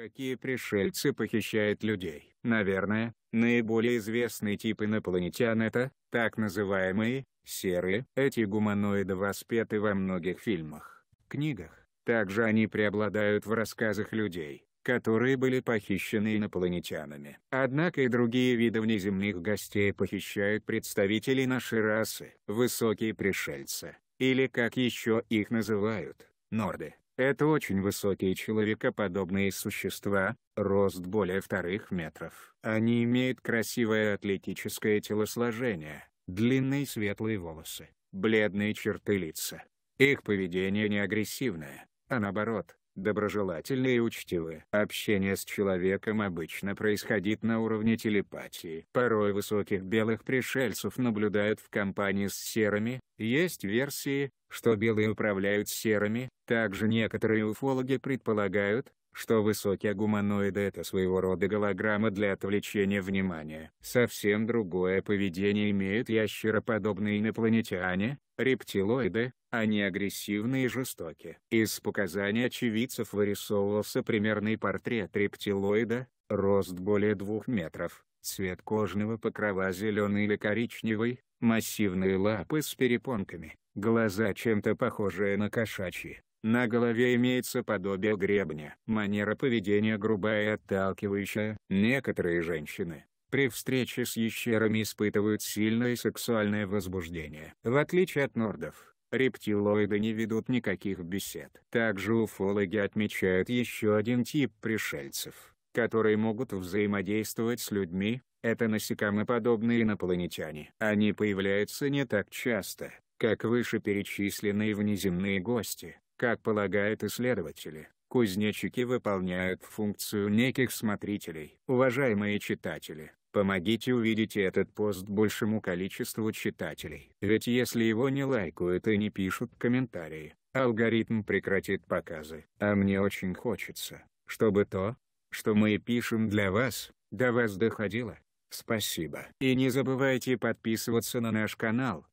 Какие пришельцы похищают людей? Наверное, наиболее известный тип инопланетян это, так называемые, серые. Эти гуманоиды воспеты во многих фильмах, книгах. Также они преобладают в рассказах людей, которые были похищены инопланетянами. Однако и другие виды внеземных гостей похищают представителей нашей расы. Высокие пришельцы, или как еще их называют, норды. Это очень высокие человекоподобные существа, рост более вторых метров. Они имеют красивое атлетическое телосложение, длинные светлые волосы, бледные черты лица. Их поведение не агрессивное, а наоборот, доброжелательны и учтивы. Общение с человеком обычно происходит на уровне телепатии. Порой высоких белых пришельцев наблюдают в компании с серыми, есть версии, что белые управляют серыми, также некоторые уфологи предполагают, что высокие гуманоиды — это своего рода голограмма для отвлечения внимания. Совсем другое поведение имеют ящероподобные инопланетяне, рептилоиды, они агрессивны и жестоки. Из показаний очевидцев вырисовывался примерный портрет рептилоида, рост более двух метров, цвет кожного покрова зеленый или коричневый, массивные лапы с перепонками, глаза чем-то похожие на кошачьи. На голове имеется подобие гребня. Манера поведения грубая и отталкивающая. Некоторые женщины, при встрече с ящерами испытывают сильное сексуальное возбуждение. В отличие от нордов, рептилоиды не ведут никаких бесед. Также уфологи отмечают еще один тип пришельцев, которые могут взаимодействовать с людьми, это насекомоподобные инопланетяне. Они появляются не так часто, как вышеперечисленные внеземные гости, как полагают исследователи, кузнечики выполняют функцию неких смотрителей. Уважаемые читатели, помогите увидеть этот пост большему количеству читателей. Ведь если его не лайкают и не пишут комментарии, алгоритм прекратит показы. А мне очень хочется, чтобы то, что мы пишем для вас, до вас доходило. Спасибо. И не забывайте подписываться на наш канал,